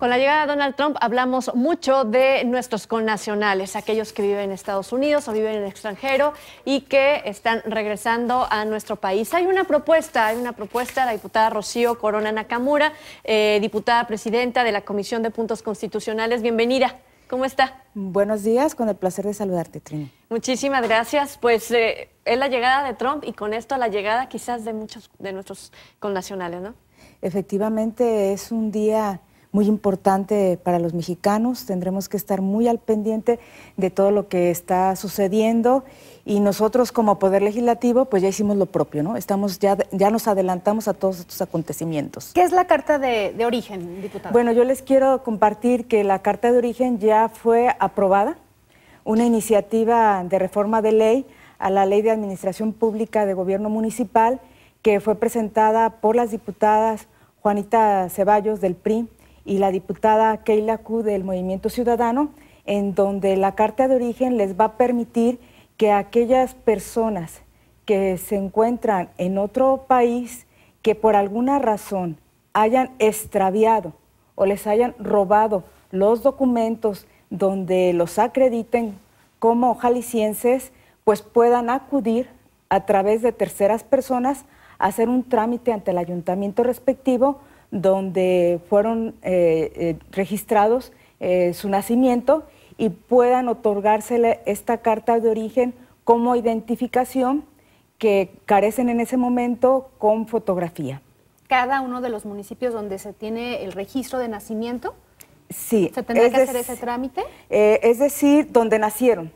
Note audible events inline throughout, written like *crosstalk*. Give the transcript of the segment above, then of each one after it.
Con la llegada de Donald Trump hablamos mucho de nuestros connacionales, aquellos que viven en Estados Unidos o viven en el extranjero y que están regresando a nuestro país. Hay una propuesta, hay una propuesta de la diputada Rocío Corona Nakamura, eh, diputada presidenta de la Comisión de Puntos Constitucionales. Bienvenida. ¿Cómo está? Buenos días, con el placer de saludarte, Trini. Muchísimas gracias. Pues eh, es la llegada de Trump y con esto la llegada quizás de muchos de nuestros connacionales, ¿no? Efectivamente, es un día muy importante para los mexicanos. Tendremos que estar muy al pendiente de todo lo que está sucediendo y nosotros como Poder Legislativo pues ya hicimos lo propio, ¿no? Estamos ya, nos adelantamos a todos estos acontecimientos. ¿Qué es la Carta de, de Origen, diputada? Bueno, yo les quiero compartir que la Carta de Origen ya fue aprobada, una iniciativa de reforma de ley a la Ley de Administración Pública de Gobierno Municipal que fue presentada por las diputadas Juanita Ceballos del PRI, y la diputada Keila Q del Movimiento Ciudadano, en donde la carta de origen les va a permitir que aquellas personas que se encuentran en otro país que por alguna razón hayan extraviado o les hayan robado los documentos donde los acrediten como jaliscienses, pues puedan acudir a través de terceras personas a hacer un trámite ante el ayuntamiento respectivo donde fueron eh, eh, registrados eh, su nacimiento y puedan otorgársele esta carta de origen como identificación que carecen en ese momento con fotografía. ¿Cada uno de los municipios donde se tiene el registro de nacimiento? Sí. ¿Se tendrá que hacer ese trámite? es decir, donde nacieron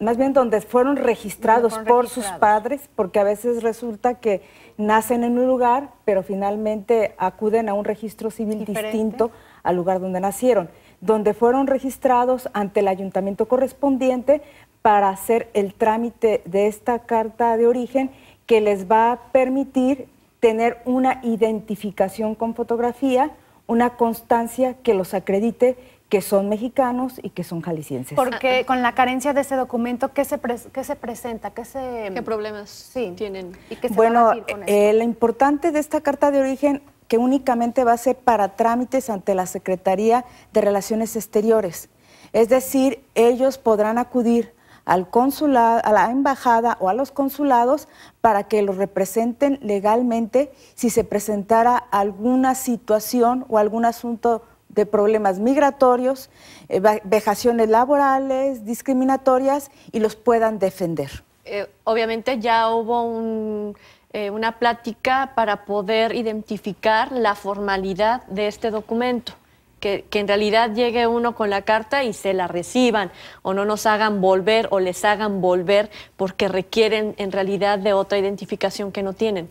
más bien donde fueron registrados por sus padres, porque a veces resulta que nacen en un lugar, pero finalmente acuden a un registro civil distinto al lugar donde nacieron, donde fueron registrados ante el ayuntamiento correspondiente para hacer el trámite de esta carta de origen que les va a permitir tener una identificación con fotografía una constancia que los acredite que son mexicanos y que son jaliscienses. Porque ah, ah. con la carencia de ese documento, ¿qué se, se presenta? ¿Qué, se... problemas tienen? bueno, lo eh, importante de esta carta de origen que únicamente va a ser para trámites ante la Secretaría de Relaciones Exteriores. Es decir, ellos podrán acudir al consulado, a la embajada o a los consulados para que los representen legalmente si se presentara alguna situación o algún asunto de problemas migratorios, eh, vejaciones laborales, discriminatorias y los puedan defender. Eh, obviamente ya hubo eh, una plática para poder identificar la formalidad de este documento que, en realidad llegue uno con la carta y se la reciban o no nos hagan volver o les hagan volver porque requieren en realidad de otra identificación que no tienen.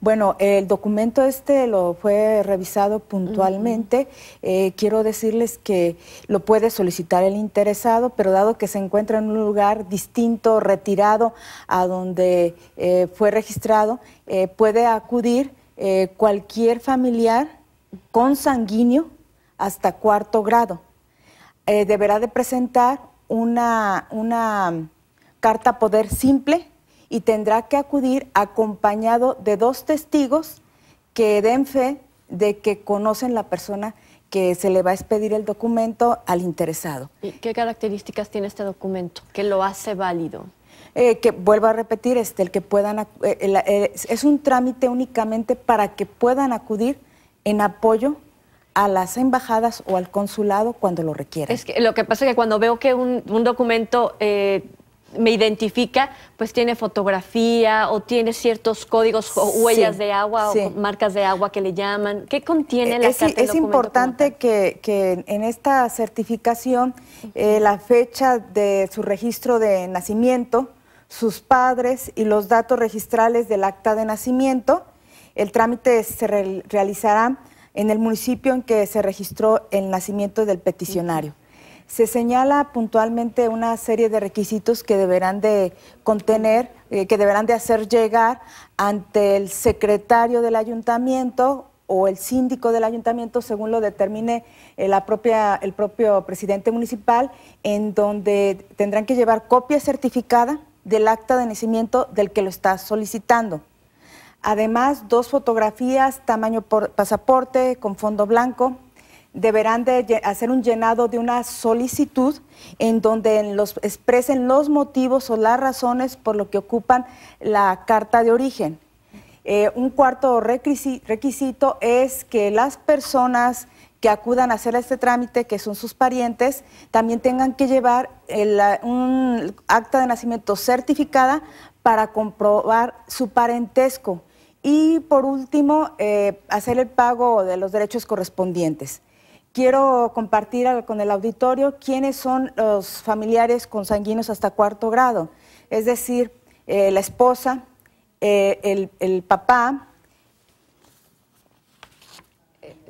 Bueno, el documento este lo fue revisado puntualmente. Eh, quiero decirles que lo puede solicitar el interesado, pero dado que se encuentra en un lugar distinto, retirado a donde eh, fue registrado, eh, puede acudir cualquier familiar consanguíneo hasta cuarto grado. Eh, deberá de presentar una, carta poder simple y tendrá que acudir acompañado de dos testigos que den fe de que conocen la persona que se le va a expedir el documento al interesado. qué características tiene este documento que lo hace válido? Eh, que vuelvo a repetir, este, el que puedan eh, es un trámite únicamente para que puedan acudir en apoyo a las embajadas o al consulado cuando lo requieran. Es que lo que pasa es que cuando veo que un, documento eh, me identifica, pues tiene fotografía o tiene ciertos códigos o huellas de agua o marcas de agua que le llaman. ¿Qué contiene eh, la es, Es importante que, en esta certificación eh, la fecha de su registro de nacimiento, sus padres y los datos registrales del acta de nacimiento. El trámite se realizará en el municipio en que se registró el nacimiento del peticionario. Se señala puntualmente una serie de requisitos que deberán de contener, eh, que deberán de hacer llegar ante el secretario del ayuntamiento o el síndico del ayuntamiento, según lo determine eh, la propia, el propio presidente municipal, en donde tendrán que llevar copia certificada del acta de nacimiento del que lo está solicitando. Además, dos fotografías tamaño por pasaporte con fondo blanco deberán de hacer un llenado de una solicitud en donde los expresen los motivos o las razones por lo que ocupan la carta de origen. Eh, un cuarto requisito es que las personas que acudan a hacer este trámite, que son sus parientes, también tengan que llevar un acta de nacimiento certificada para comprobar su parentesco y por último, eh, hacer el pago de los derechos correspondientes. Quiero compartir con el auditorio quiénes son los familiares consanguinos hasta cuarto grado, es decir, eh, la esposa, eh, el, el, papá,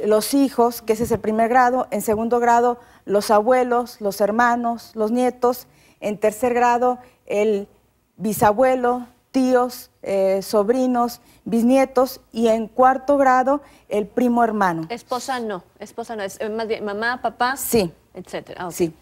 los hijos, que ese es el primer grado, en segundo grado los abuelos, los hermanos, los nietos, en tercer grado el bisabuelo, tíos, eh, sobrinos, bisnietos y en cuarto grado el primo hermano. Esposa no, esposa no, es eh, más bien mamá, papá, sí, etcétera. Sí,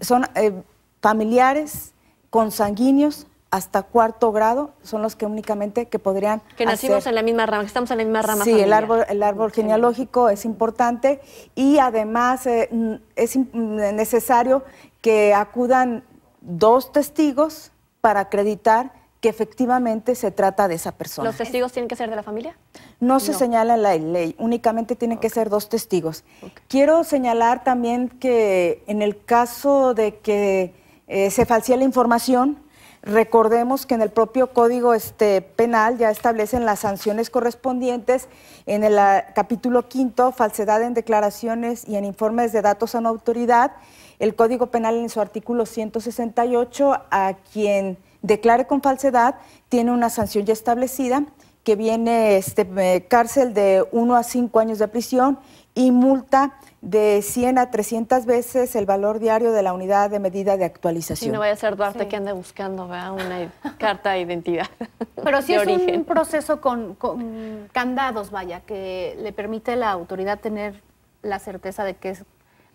son eh, familiares consanguíneos hasta cuarto grado son los que únicamente que podrían que nacimos en la misma rama, que estamos en la misma rama. Sí, el árbol el árbol genealógico es importante y además mm, es mm, necesario que acudan dos testigos para acreditar que efectivamente se trata de esa persona. ¿Los testigos tienen que ser de la familia? No, se señala en la ley, únicamente tienen que ser dos testigos. Quiero señalar también que en el caso de que eh, se falsía la información, Recordemos que en el propio Código este, Penal ya establecen las sanciones correspondientes en el ah, capítulo quinto, falsedad en declaraciones y en informes de datos a una autoridad. El Código Penal en su artículo 168 a quien declare con falsedad, tiene una sanción ya establecida que viene este, eh, cárcel de 1 a 5 años de prisión y multa de 100 a 300 veces el valor diario de la unidad de medida de actualización. Y no vaya a ser Duarte que ande buscando ¿verdad? una *laughs* carta de identidad. *laughs* Pero sí es un proceso con, con, candados, vaya, que le permite a la autoridad tener la certeza de que es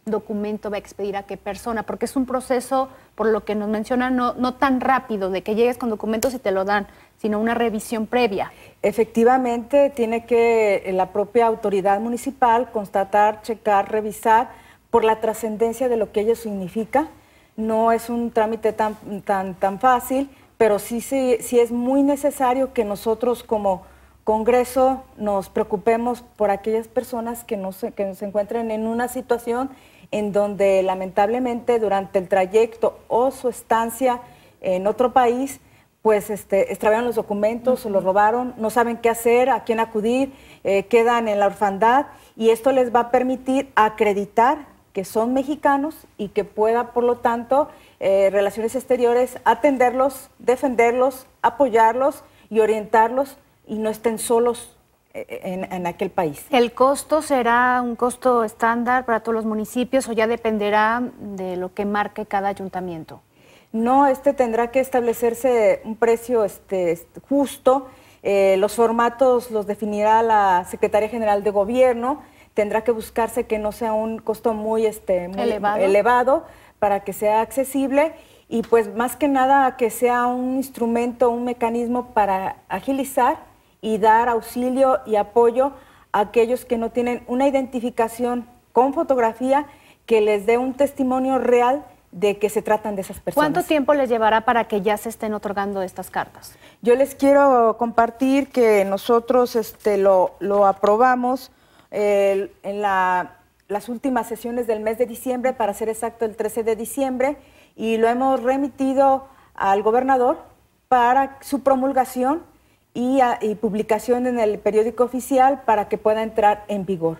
documento va a expedir a qué persona, porque es un proceso, por lo que nos mencionan, no, tan rápido de que llegues con documentos y te lo dan, sino una revisión previa. Efectivamente, tiene que eh, la propia autoridad municipal constatar, checar, revisar por la trascendencia de lo que ello significa. No es un trámite tan, tan, tan fácil, pero sí, sí, sí es muy necesario que nosotros como Congreso nos preocupemos por aquellas personas que, no se, se encuentren en una situación en donde lamentablemente durante el trayecto o su estancia en otro país, pues este, extraviaron los documentos, o los robaron, no saben qué hacer, a quién acudir, eh, quedan en la orfandad y esto les va a permitir acreditar que son mexicanos y que pueda, por lo tanto, eh, Relaciones Exteriores atenderlos, defenderlos, apoyarlos y orientarlos y no estén solos eh, eh, en, aquel país. ¿El costo será un costo estándar para todos los municipios o ya dependerá de lo que marque cada ayuntamiento? No, este tendrá que establecerse un precio este, justo. Eh, los formatos los definirá la Secretaría General de Gobierno. Tendrá que buscarse que no sea un costo muy, este, muy elevado. elevado para que sea accesible y pues más que nada que sea un instrumento, un mecanismo para agilizar y dar auxilio y apoyo a aquellos que no tienen una identificación con fotografía que les dé un testimonio real de que se tratan de esas personas. ¿Cuánto tiempo les llevará para que ya se estén otorgando estas cartas? Yo les quiero compartir que nosotros este, lo, aprobamos en las últimas sesiones del mes de diciembre, para ser exacto el 13 de diciembre, y lo hemos remitido al gobernador para su promulgación y, publicación en el periódico oficial para que pueda entrar en vigor.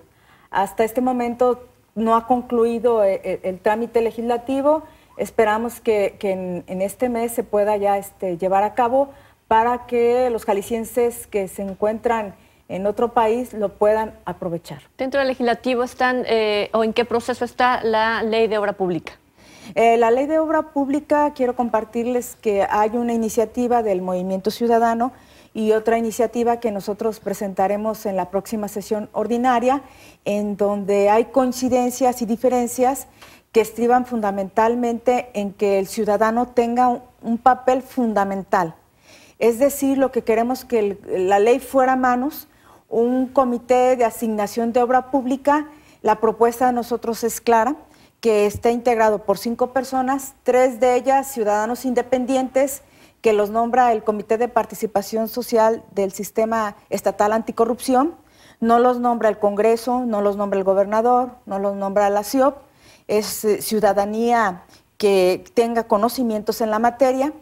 Hasta este momento no ha concluido eh, eh, el, trámite legislativo. Esperamos que, en, este mes se pueda ya este, llevar a cabo para que los jaliscienses que se encuentran en otro país lo puedan aprovechar. ¿Dentro del legislativo están eh, o en qué proceso está la ley de obra pública? la ley de obra pública, quiero compartirles que hay una iniciativa del Movimiento Ciudadano y otra iniciativa que nosotros presentaremos en la próxima sesión ordinaria, en donde hay coincidencias y diferencias que estriban fundamentalmente en que el ciudadano tenga un, papel fundamental. Es decir, lo que queremos que la ley fuera a manos, un comité de asignación de obra pública, la propuesta de nosotros es clara, que está integrado por cinco personas, tres de ellas ciudadanos independientes, que los nombra el Comité de Participación Social del Sistema Estatal Anticorrupción. No los nombra el Congreso, no los nombra el gobernador, no los nombra la CIOP. Es eh, ciudadanía que tenga conocimientos en la materia.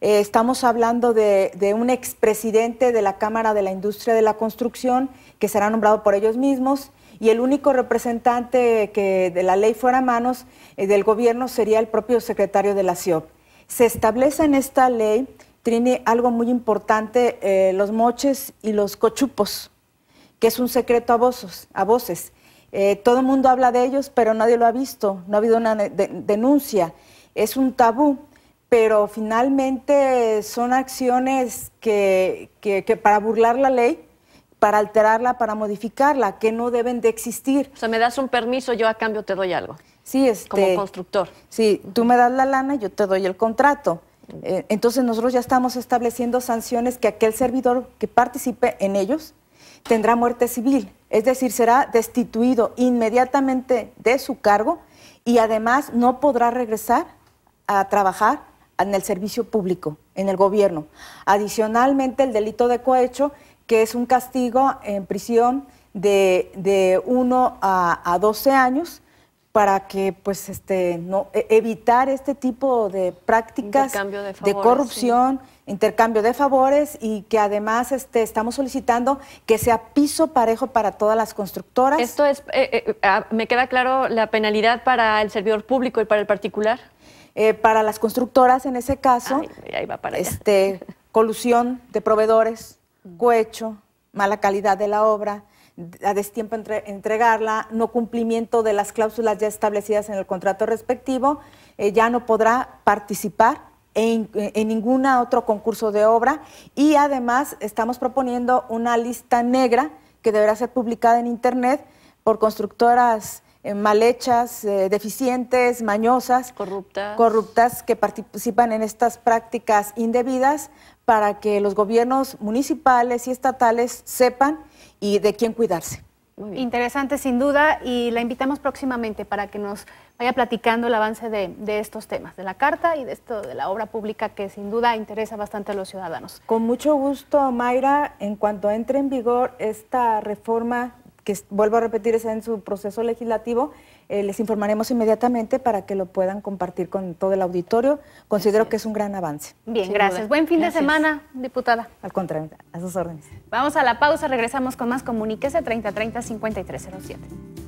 Eh, estamos hablando de, un expresidente de la Cámara de la Industria de la Construcción que será nombrado por ellos mismos y el único representante que de la ley fuera a manos eh, del gobierno sería el propio secretario de la CIOP se establece en esta ley, Trini, algo muy importante, eh, los moches y los cochupos, que es un secreto a, voces. A voces. Eh, todo el mundo habla de ellos, pero nadie lo ha visto, no ha habido una denuncia, es un tabú, pero finalmente son acciones que, que, que para burlar la ley para alterarla, para modificarla, que no deben de existir. O sea, me das un permiso, yo a cambio te doy algo. Sí, este, como constructor. Sí, tú me das la lana y yo te doy el contrato. Mm. Eh, entonces nosotros ya estamos estableciendo sanciones que aquel servidor que participe en ellos tendrá muerte civil, es decir, será destituido inmediatamente de su cargo y además no podrá regresar a trabajar en el servicio público, en el gobierno. Adicionalmente, el delito de cohecho, que es un castigo en prisión de, 1 a, a 12 años, para que pues este no e, evitar este tipo de prácticas de, corrupción, intercambio de favores y que además este estamos solicitando que sea piso parejo para todas las constructoras. Esto es eh, eh, ah, me queda claro la penalidad para el servidor público y para el particular. Eh, para las constructoras en ese caso, este *laughs* colusión de proveedores, huecho, mala calidad de la obra, a destiempo entre, entregarla, no cumplimiento de las cláusulas ya establecidas en el contrato respectivo, eh, ya no podrá participar en, en ningún otro concurso de obra y además estamos proponiendo una lista negra que deberá ser publicada en Internet por constructoras malhechas, eh, mal hechas, eh, deficientes, mañosas, corruptas. corruptas que participan en estas prácticas indebidas para que los gobiernos municipales y estatales sepan y de quién cuidarse. Interesante, sin duda, y la invitamos próximamente para que nos vaya platicando el avance de, estos temas, de la carta y de esto de la obra pública que sin duda interesa bastante a los ciudadanos. Con mucho gusto, Mayra, en cuanto entre en vigor esta reforma que vuelvo a repetir, es en su proceso legislativo, eh, les informaremos inmediatamente para que lo puedan compartir con todo el auditorio. Considero que es un gran avance. Bien, gracias. Buen fin de semana, diputada. Al contrario, a sus órdenes. Vamos a la pausa, regresamos con más Comuníquese 3030 5307.